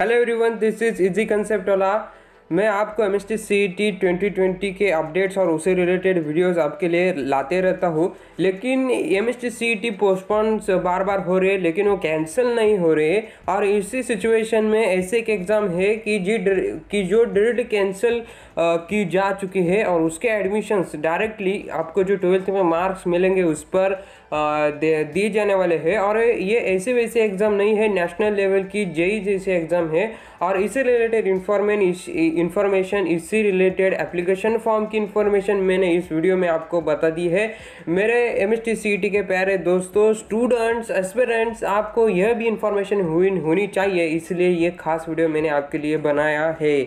hello everyone this is easy concept वाला मैं आपको M S T C T twenty twenty के updates और उससे रिलेटेड वीडियोस आपके लिए लाते रहता हूँ लेकिन M S T C T postpones बार बार हो रहे लेकिन वो कैंसिल नहीं हो रहे और इसी सिचुएशन में ऐसे एक एग्ज़ाम है कि जी कि जो डेट कैंसिल की जा चुकी है और उसके एडमिशन्स डायरेक्टली आपको जो ट्वेल्थ में मार्क्स मिलेंगे उस पर दिए जाने वाले हैं और ये ऐसे वैसे एग्ज़ाम नहीं है नेशनल लेवल की जेई जैसे एग्ज़ाम है और इससे रिलेटेड इन्फॉर्मेन इन्फॉर्मेशन इससे रिलेटेड एप्लीकेशन फॉर्म की इन्फॉर्मेशन मैंने इस वीडियो में आपको बता दी है मेरे एम एस e के प्यारे दोस्तों स्टूडेंट्स एस्पेरेंट्स आपको यह भी इन्फॉर्मेशन हुई होनी चाहिए इसलिए ये खास वीडियो मैंने आपके लिए बनाया है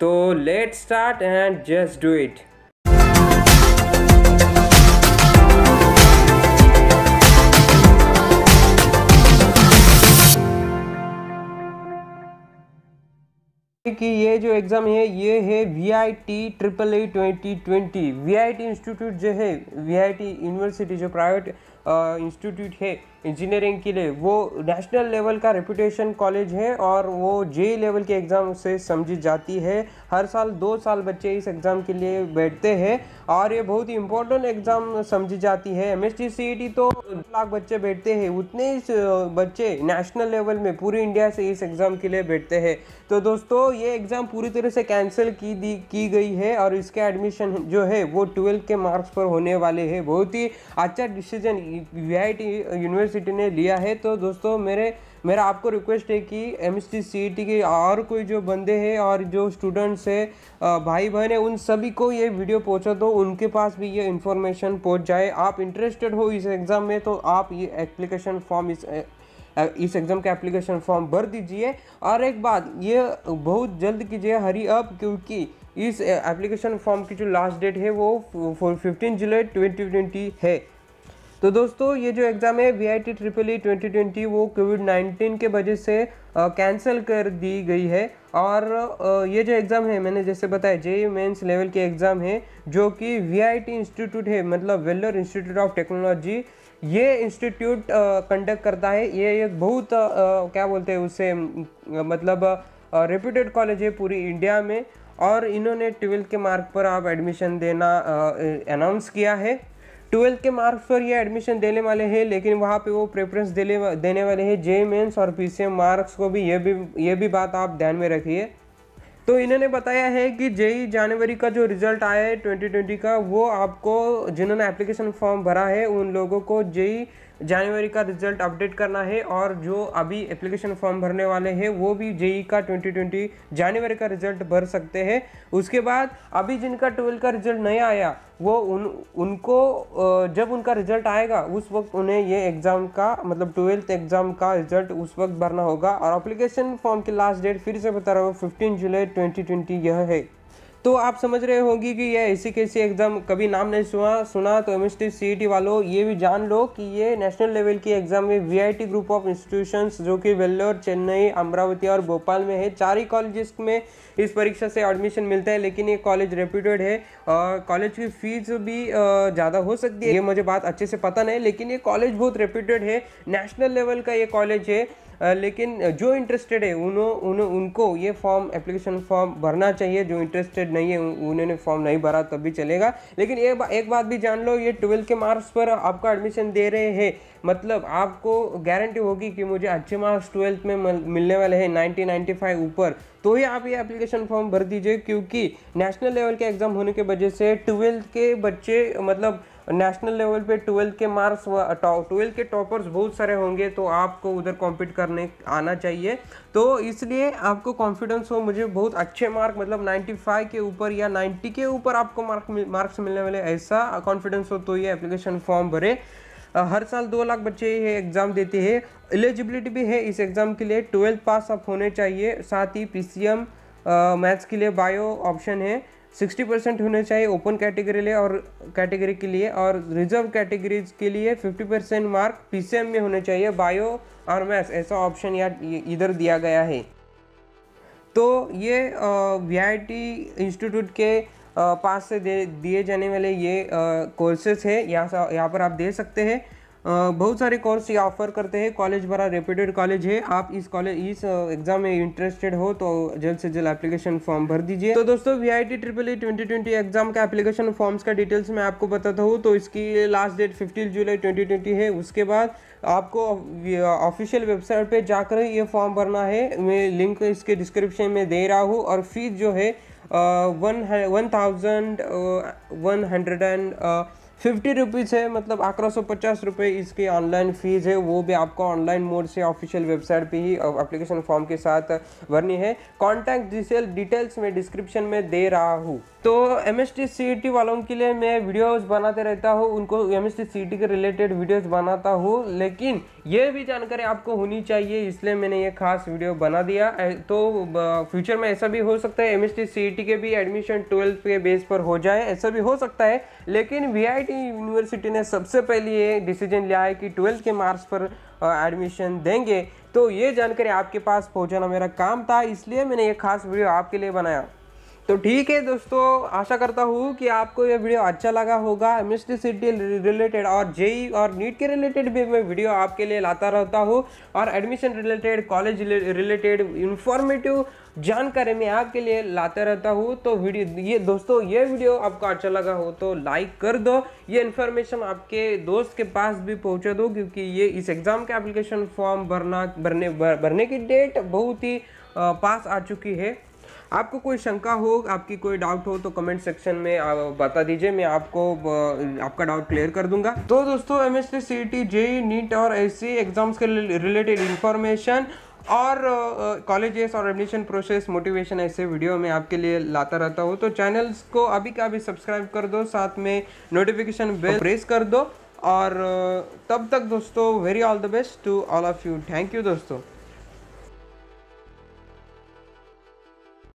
तो let start and just do it कि ये जो एग्ज़ाम है ये है V I T triple A twenty twenty V I T institute जो है वी आई टी यूनिवर्सिटी जो प्राइवेट इंस्टीट्यूट है इंजीनियरिंग के लिए वो नेशनल लेवल का रेपुटेशन कॉलेज है और वो जे लेवल के एग्ज़ाम से समझी जाती है हर साल दो साल बच्चे इस एग्ज़ाम के लिए बैठते हैं और ये बहुत ही इंपॉर्टेंट एग्ज़ाम समझी जाती है एम एस e तो लाख बच्चे बैठते हैं उतने बच्चे नेशनल लेवल में पूरी इंडिया से इस एग्ज़ाम के लिए बैठते हैं तो दोस्तों ये एग्ज़ाम पूरी तरह से कैंसिल की दी की गई है और इसके एडमिशन जो है वो ट्वेल्व के मार्क्स पर होने वाले हैं बहुत ही अच्छा डिसीजन वी यूनिवर्सिटी यूनिवर्सिटी ने लिया है तो दोस्तों मेरे मेरा आपको रिक्वेस्ट है कि एम एस e के और कोई जो बंदे हैं और जो स्टूडेंट्स हैं भाई बहन है उन सभी को ये वीडियो पहुँचा तो उनके पास भी ये इन्फॉर्मेशन पहुँच जाए आप इंटरेस्टेड हो इस एग्ज़ाम में तो आप ये एप्लीकेशन फॉर्म इस इस एग्ज़ाम का एप्लीकेशन फॉर्म भर दीजिए और एक बात ये बहुत जल्द कीजिए हरी अप क्योंकि इस एप्लीकेशन फॉर्म की जो लास्ट डेट है वो फिफ्टीन जुलाई ट्वेंटी ट्वेंटी है तो दोस्तों ये जो एग्ज़ाम है V I T triple E twenty twenty वो कोविड नाइन्टीन के वजह से कैंसिल कर दी गई है और आ, ये जो एग्ज़ाम है मैंने जैसे बताया जे मेंस लेवल के एग्ज़ाम है जो कि वी आई टी इंस्टीट्यूट है मतलब वेल्लोर इंस्टीट्यूट ऑफ टेक्नोलॉजी ये इंस्टीट्यूट कंडक्ट करता है ये एक बहुत आ, क्या बोलते हैं उससे मतलब रेप्यूटेड कॉलेज है पूरी इंडिया में और इन्होंने ट्वेल्थ के मार्क पर आप एडमिशन देना अनाउंस किया है ट्वेल्थ के मार्क्स पर ये एडमिशन देने वाले हैं लेकिन वहाँ पे वो प्रेफरेंस देने देने वाले हैं जे मेन्स और पी मार्क्स को भी ये भी ये भी बात आप ध्यान में रखिए तो इन्होंने बताया है कि जेई जनवरी का जो रिजल्ट आया है ट्वेंटी का वो आपको जिन्होंने एप्लीकेशन फॉर्म भरा है उन लोगों को जेई जनवरी का रिजल्ट अपडेट करना है और जो अभी एप्लीकेशन फॉर्म भरने वाले हैं वो भी जेई का 2020 जनवरी का रिजल्ट भर सकते हैं उसके बाद अभी जिनका ट्वेल्थ का रिजल्ट नहीं आया वो उन उनको जब उनका रिजल्ट आएगा उस वक्त उन्हें ये एग्ज़ाम का मतलब ट्वेल्थ एग्ज़ाम का रिजल्ट उस वक्त भरना होगा और अप्लीकेशन फॉर्म की लास्ट डेट फिर से बता रहा हूँ फिफ्टीन जुलाई ट्वेंटी ट्वेंटी यह है तो आप समझ रहे होंगे कि ये ऐसी कैसी एग्ज़ाम कभी नाम नहीं सुना सुना तो एम एस टी वालों ये भी जान लो कि ये नेशनल लेवल की एग्ज़ाम में V I T group of institution जो कि वेल्लोर चेन्नई अमरावती और भोपाल में है चार ही कॉलेज में इस परीक्षा से एडमिशन मिलता है लेकिन ये कॉलेज रेप्यूटेड है और कॉलेज की फ़ीस भी ज़्यादा हो सकती है ये मुझे बात अच्छे से पता नहीं लेकिन ये कॉलेज बहुत रेप्यूटेड है नेशनल लेवल का ये कॉलेज है लेकिन जो इंटरेस्टेड है उन्हों उन, उनको ये फॉर्म एप्लीकेशन फॉर्म भरना चाहिए जो इंटरेस्टेड नहीं है उन्होंने फॉर्म नहीं भरा तब भी चलेगा लेकिन एक बा, एक बात भी जान लो ये ट्वेल्थ के मार्क्स पर आपका एडमिशन दे रहे हैं मतलब आपको गारंटी होगी कि मुझे अच्छे मार्क्स ट्वेल्थ में मिलने वाले हैं नाइनटीन नाइन्टी फाइव ऊपर तो ही आप ये एप्लीकेशन फॉर्म भर दीजिए क्योंकि नेशनल लेवल के एग्ज़ाम होने के वजह से ट्वेल्थ के बच्चे मतलब नेशनल लेवल पे ट्वेल्थ के मार्क्स ट्वेल्थ uh, के टॉपर्स बहुत सारे होंगे तो आपको उधर कॉम्पीट करने आना चाहिए तो इसलिए आपको कॉन्फिडेंस हो मुझे बहुत अच्छे मार्क मतलब 95 के ऊपर या 90 के ऊपर आपको मार्क मार्क्स मिलने वाले ऐसा कॉन्फिडेंस हो तो ये एप्लीकेशन फॉर्म भरे uh, हर साल दो लाख बच्चे ये एग्ज़ाम देते हैं एलिजिबिलिटी भी है इस एग्ज़ाम के लिए ट्वेल्थ पास आप होने चाहिए साथ ही पी मैथ्स uh, के लिए बायो ऑप्शन है सिक्सटी परसेंट होने चाहिए ओपन कैटेगरी लिए और कैटेगरी के लिए और रिजर्व कैटेगरीज के लिए फिफ्टी परसेंट मार्क पीसीएम में होने चाहिए बायो और मैथ्स ऐसा ऑप्शन या इधर दिया गया है तो ये वी इंस्टीट्यूट के पास से दिए जाने वाले ये कोर्सेज है यहाँ यहाँ पर आप दे सकते हैं बहुत सारे कोर्स ये ऑफर करते हैं कॉलेज बड़ा रेप्यूटेड कॉलेज है आप इस कॉलेज इस एग्जाम में इंटरेस्टेड हो तो जल्द से जल्द एप्लीकेशन फॉर्म भर दीजिए तो दोस्तों V I T triple E twenty twenty exam का एप्लीकेशन फॉर्म्स का डिटेल्स मैं आपको बताता हूँ तो इसकी लास्ट डेट फिफ्टीन जुलाई ट्वेंटी ट्वेंटी है उसके बाद आपको ऑफिशियल वेबसाइट पर जाकर ये फॉर्म भरना है मैं लिंक इसके डिस्क्रिप्शन में दे रहा हूँ और फीस जो है one one thousand one hundred and fifty rupees है मतलब अठारह सौ पचास रुपये इसकी ऑनलाइन फ़ीस है वो भी आपको ऑनलाइन मोड से ऑफिशियल वेबसाइट पे ही एप्लीकेशन फॉर्म के साथ भरनी है कॉन्टैक्ट डिटेल डिटेल्स में डिस्क्रिप्शन में दे रहा हूँ तो एम एस टी वालों के लिए मैं वीडियोस बनाते रहता हूँ उनको M S T C T के रिलेटेड वीडियोज बनाता हूँ लेकिन ये भी जानकारी आपको होनी चाहिए इसलिए मैंने ये खास वीडियो बना दिया तो फ्यूचर में ऐसा भी हो सकता है M S T C T के भी एडमिशन ट्वेल्थ के बेस पर हो जाए ऐसा भी हो सकता है लेकिन वी आई गुवाहाटी यूनिवर्सिटी ने सबसे पहले ये डिसीजन लिया है कि ट्वेल्थ के मार्क्स पर एडमिशन देंगे तो ये जानकारी आपके पास पहुंचाना मेरा काम था इसलिए मैंने ये खास वीडियो आपके लिए बनाया तो ठीक है दोस्तों आशा करता हूँ कि आपको यह वीडियो अच्छा लगा होगा एम एस रिलेटेड और जेई और नीट के रिलेटेड भी मैं वीडियो आपके लिए लाता रहता हूँ और admission related college related informative जानकारी मैं आपके लिए लाता रहता हूँ तो वीडियो ये दोस्तों ये वीडियो आपको अच्छा लगा हो तो लाइक कर दो ये इन्फॉर्मेशन आपके दोस्त के पास भी पहुँचा दो क्योंकि ये इस एग्ज़ाम के एप्लीकेशन फॉर्म भरना भरने भरने की डेट बहुत ही पास आ चुकी है आपको कोई शंका हो आपकी कोई डाउट हो तो कमेंट सेक्शन में बता दीजिए मैं आपको आपका डाउट क्लियर कर दूंगा तो दोस्तों M S C T J NEET और ऐसी एग्जाम्स के रिलेटेड इन्फॉर्मेशन और कॉलेजेस और एडमिशन प्रोसेस मोटिवेशन ऐसे वीडियो में आपके लिए लाता रहता हूँ तो चैनल्स को अभी का अभी सब्सक्राइब कर दो साथ में नोटिफिकेशन बेल प्रेस कर दो और तब तक दोस्तों very all the best to all of you thank you दोस्तों